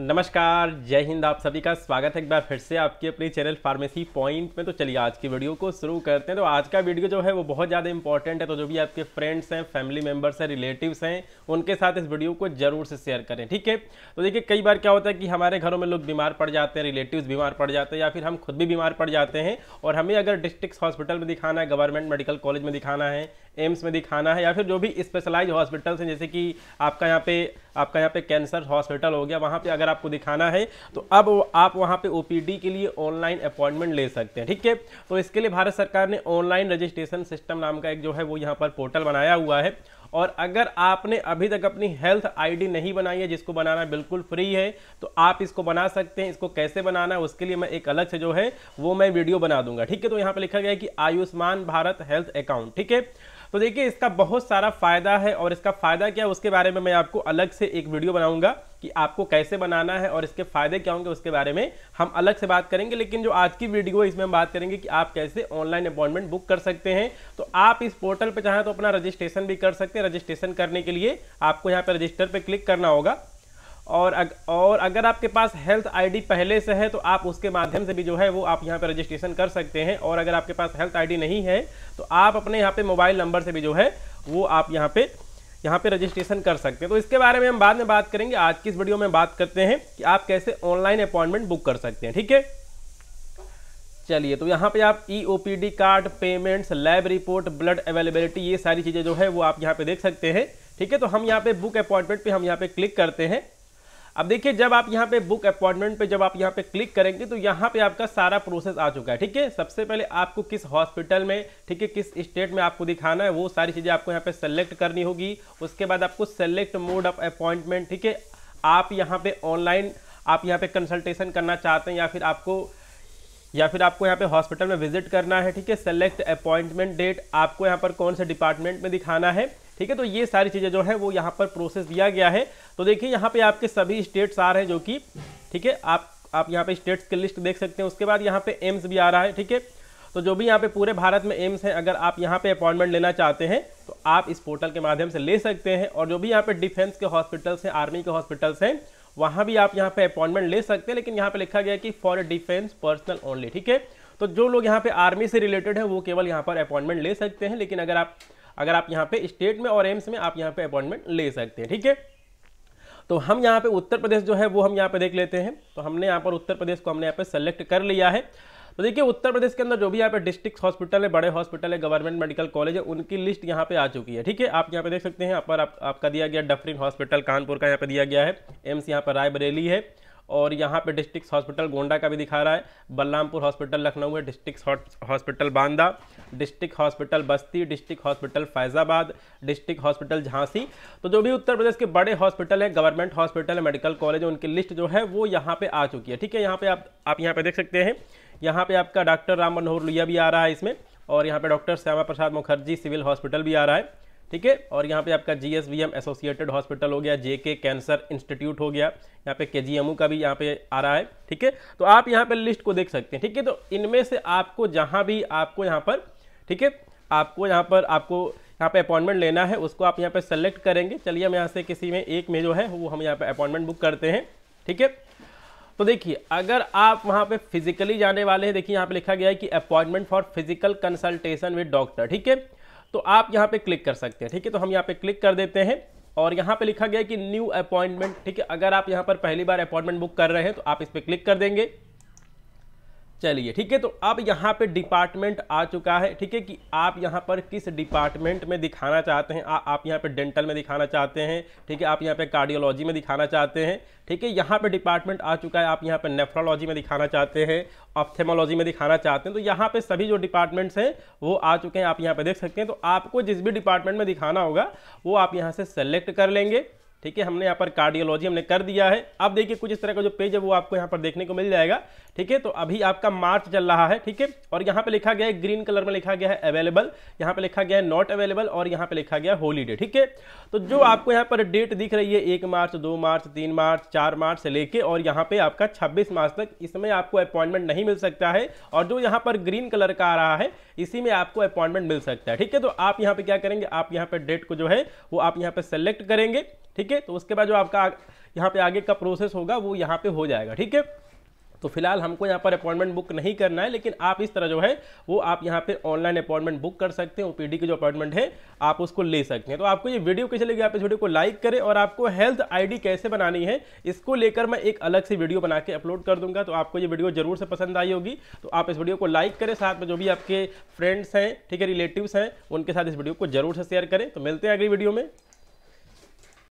नमस्कार जय हिंद आप सभी का स्वागत है एक बार फिर से आपके अपने चैनल फार्मेसी पॉइंट में तो चलिए आज की वीडियो को शुरू करते हैं तो आज का वीडियो जो है वो बहुत ज़्यादा इंपॉर्टेंट है तो जो भी आपके फ्रेंड्स हैं फैमिली मेम्बर्स हैं रिलेटिव्स हैं उनके साथ इस वीडियो को जरूर से शेयर करें ठीक है तो देखिए कई बार क्या होता है कि हमारे घरों में लोग बीमार पड़ जाते हैं रिलेटिव बीमार पड़ जाते हैं या फिर हम खुद भी बीमार पड़ जाते हैं और हमें अगर डिस्ट्रिक्ट हॉस्पिटल में दिखाना है गवर्नमेंट मेडिकल कॉलेज में दिखाना है एम्स में दिखाना है या फिर जो भी स्पेशलाइज हॉस्पिटल्स हैं जैसे कि आपका यहाँ पे आपका यहाँ पे कैंसर हॉस्पिटल हो गया वहाँ पे अगर अगर आपको दिखाना है तो अब आप वहाँ पे ओपीडी के लिए ऑनलाइन अपॉइंटमेंट ले सकते हैं ठीक है तो इसके लिए भारत सरकार ने ऑनलाइन रजिस्ट्रेशन सिस्टम नाम का एक जो है वो यहाँ पर पोर्टल बनाया हुआ है और अगर आपने अभी तक अपनी हेल्थ आईडी नहीं बनाई है जिसको बनाना बिल्कुल फ्री है तो आप इसको बना सकते हैं इसको कैसे बनाना है उसके लिए मैं एक अलग से जो है वो मैं वीडियो बना दूंगा ठीक है तो यहाँ पर लिखा गया है कि आयुष्मान भारत हेल्थ अकाउंट ठीक है तो देखिए इसका बहुत सारा फायदा है और इसका फायदा क्या है उसके बारे में मैं आपको अलग से एक वीडियो बनाऊंगा कि आपको कैसे बनाना है और इसके फायदे क्या होंगे उसके बारे में हम अलग से बात करेंगे लेकिन जो आज की वीडियो है इसमें हम बात करेंगे कि आप कैसे ऑनलाइन अपॉइंटमेंट बुक कर सकते हैं तो आप इस पोर्टल पर चाहें तो अपना रजिस्ट्रेशन भी कर सकते हैं रजिस्ट्रेशन करने के लिए आपको यहाँ पर रजिस्टर पर क्लिक करना होगा और अग, और अगर आपके पास हेल्थ आईडी पहले से है तो आप उसके माध्यम से भी जो है वो आप यहाँ पर रजिस्ट्रेशन कर सकते हैं और अगर आपके पास हेल्थ आईडी नहीं है तो आप अपने यहाँ पे मोबाइल नंबर से भी जो है वो आप यहाँ पे यहाँ पे रजिस्ट्रेशन कर सकते हैं तो इसके बारे में हम बाद में बात करेंगे आज की इस वीडियो में बात करते हैं कि आप कैसे ऑनलाइन अपॉइंटमेंट बुक कर सकते हैं ठीक है चलिए तो यहाँ पे आप E O P D card payments lab report blood availability ये सारी चीज़ें जो है वो आप यहाँ पे देख सकते हैं ठीक है तो हम यहाँ पे बुक अपॉइंटमेंट पे हम यहाँ पे क्लिक करते हैं अब देखिए जब आप यहाँ पे बुक अपॉइंटमेंट पे जब आप यहाँ पे क्लिक करेंगे तो यहाँ पे आपका सारा प्रोसेस आ चुका है ठीक है सबसे पहले आपको किस हॉस्पिटल में ठीक है किस स्टेट में आपको दिखाना है वो सारी चीज़ें आपको यहाँ पे सेलेक्ट करनी होगी उसके बाद आपको सेलेक्ट मोड ऑफ अपॉइंटमेंट ठीक है आप यहाँ पे ऑनलाइन आप यहाँ पे कंसल्टेशन करना चाहते हैं या फिर आपको या फिर आपको यहाँ पे हॉस्पिटल में विजिट करना है ठीक है सेलेक्ट अपॉइंटमेंट डेट आपको यहाँ पर कौन से डिपार्टमेंट में दिखाना है ठीक है तो ये सारी चीज़ें जो है वो यहाँ पर प्रोसेस दिया गया है तो देखिए यहाँ पे आपके सभी स्टेट्स आ रहे हैं जो कि ठीक है आप आप यहाँ पे स्टेट्स की लिस्ट देख सकते हैं उसके बाद यहाँ पे एम्स भी आ रहा है ठीक है तो जो भी यहाँ पे पूरे भारत में एम्स हैं अगर आप यहाँ पे अपॉइंटमेंट लेना चाहते हैं तो आप इस पोर्टल के माध्यम से ले सकते हैं और जो भी यहाँ पे डिफेंस के हॉस्पिटल्स हैं आर्मी के हॉस्पिटल्स हैं वहाँ भी आप यहाँ पे अपॉइंटमेंट ले सकते हैं लेकिन यहाँ पे लिखा गया कि फॉर डिफेंस पर्सनल ओनली ठीक है तो जो लोग यहाँ पे आर्मी से रिलेटेड है वो केवल यहाँ पर अपॉइंटमेंट ले सकते हैं लेकिन अगर आप अगर आप यहाँ पे स्टेट में और एम्स में आप यहाँ पे अपॉइंटमेंट ले सकते हैं ठीक है तो हम यहाँ पे उत्तर प्रदेश जो है वो हम यहाँ पे देख लेते हैं तो हमने यहाँ पर उत्तर प्रदेश को हमने यहाँ पे सेलेक्ट कर लिया है तो देखिए उत्तर प्रदेश के अंदर जो भी यहाँ पे डिस्ट्रिक्ट हॉस्पिटल है बड़े हॉस्पिटल है गवर्नमेंट मेडिकल कॉलेज है उनकी लिस्ट यहाँ पे आ चुकी है ठीक है आप यहाँ पे देख सकते हैं यहाँ पर आप, आपका दिया गया डफरिन हॉस्पिटल कानपुर का यहाँ पे दिया गया है एम्स यहाँ पर रायबरेली है और यहाँ पे डिस्ट्रिक्ट हॉस्पिटल गोंडा का भी दिखा रहा है बलरामपुर हॉस्पिटल लखनऊ है district hospital Banda district hospital Basti district hospital Faizabad district hospital Jhansi तो जो भी उत्तर प्रदेश के बड़े हॉस्पिटल हैं गवर्नमेंट हॉस्पिटल है मेडिकल कॉलेज उनकी लिस्ट जो है वो यहाँ पर आ चुकी है ठीक है यहाँ पर आप, आप यहाँ पर देख सकते हैं यहाँ पर आपका डॉक्टर राम मनोहर लोहिया भी आ रहा है इसमें और यहाँ पर doctor Shyama Prasad Mukherjee civil hospital भी आ रहा है ठीक है और यहाँ पे आपका G S V M associated hospital हो गया जे के कैंसर इंस्टीट्यूट हो गया यहाँ पे के जी एम का भी यहाँ पे आ रहा है ठीक है तो आप यहाँ पे लिस्ट को देख सकते हैं ठीक है तो इनमें से आपको जहाँ भी आपको यहाँ पर ठीक है आपको यहाँ पर आपको यहाँ पे अपॉइंटमेंट लेना है उसको आप यहाँ पर सेलेक्ट करेंगे चलिए हम यहाँ से किसी में एक में जो है वो हम यहाँ पर अपॉइंटमेंट बुक करते हैं ठीक है तो देखिए अगर आप वहाँ पे फिजिकली जाने वाले हैं देखिए यहाँ पे लिखा गया है कि appointment for physical consultation with doctor ठीक है तो आप यहाँ पे क्लिक कर सकते हैं ठीक है तो हम यहाँ पे क्लिक कर देते हैं और यहाँ पे लिखा गया कि न्यू अपॉइंटमेंट ठीक है अगर आप यहाँ पर पहली बार अपॉइंटमेंट बुक कर रहे हैं तो आप इस पर क्लिक कर देंगे चलिए ठीक है तो अब यहाँ पे डिपार्टमेंट आ चुका है ठीक है कि आप यहाँ पर किस डिपार्टमेंट में दिखाना चाहते हैं आ, आप यहाँ पे डेंटल में दिखाना चाहते हैं ठीक है आप यहाँ पे कार्डियोलॉजी में दिखाना चाहते हैं ठीक है यहाँ पे डिपार्टमेंट आ चुका है आप यहाँ पे नेफ्रोलॉजी में दिखाना चाहते हैं ऑप्थेमोलॉजी में दिखाना चाहते हैं तो यहाँ पर सभी जो डिपार्टमेंट्स हैं वो आ चुके हैं आप यहाँ पर देख सकते हैं तो आपको जिस भी डिपार्टमेंट में दिखाना होगा वो आप यहाँ से सेलेक्ट कर लेंगे ठीक है हमने यहाँ पर कार्डियोलॉजी हमने कर दिया है अब देखिए कुछ इस तरह का जो पेज है वो आपको यहाँ पर देखने को मिल जाएगा ठीक है तो अभी आपका मार्च चल रहा है ठीक है और यहाँ पे लिखा गया है ग्रीन कलर में लिखा गया है अवेलेबल यहाँ पे लिखा गया है नॉट अवेलेबल और यहाँ पे लिखा गया है होलीडे ठीक है तो जो आपको यहाँ पर डेट दिख रही है एक मार्च दो मार्च तीन मार्च चार मार्च से लेके और यहाँ पे आपका छब्बीस मार्च तक इसमें आपको अपॉइंटमेंट नहीं मिल सकता है और जो यहाँ पर ग्रीन कलर का आ रहा है इसी में आपको अपॉइंटमेंट मिल सकता है ठीक है तो आप यहाँ पे क्या करेंगे आप यहाँ पे डेट को जो है वो आप यहाँ पे सेलेक्ट करेंगे ठीक है तो उसके बाद जो आपका यहाँ पे आगे का प्रोसेस होगा वो यहाँ पे हो जाएगा ठीक है तो फिलहाल हमको यहाँ पर अपॉइंटमेंट बुक नहीं करना है लेकिन आप इस तरह जो है वो आप यहाँ पे ऑनलाइन अपॉइंटमेंट बुक कर सकते हैं ओपीडी की जो अपॉइंटमेंट है आप उसको ले सकते हैं तो आपको ये वीडियो कैसे लगी आप इस वीडियो को लाइक करें और आपको हेल्थ आईडी कैसे बनानी है इसको लेकर मैं एक अलग से वीडियो बना के अपलोड कर दूंगा तो आपको ये वीडियो जरूर से पसंद आई होगी तो आप इस वीडियो को लाइक करें साथ में जो भी आपके फ्रेंड्स हैं ठीक है रिलेटिव्स हैं उनके साथ इस वीडियो को जरूर से शेयर करें तो मिलते हैं अगली वीडियो में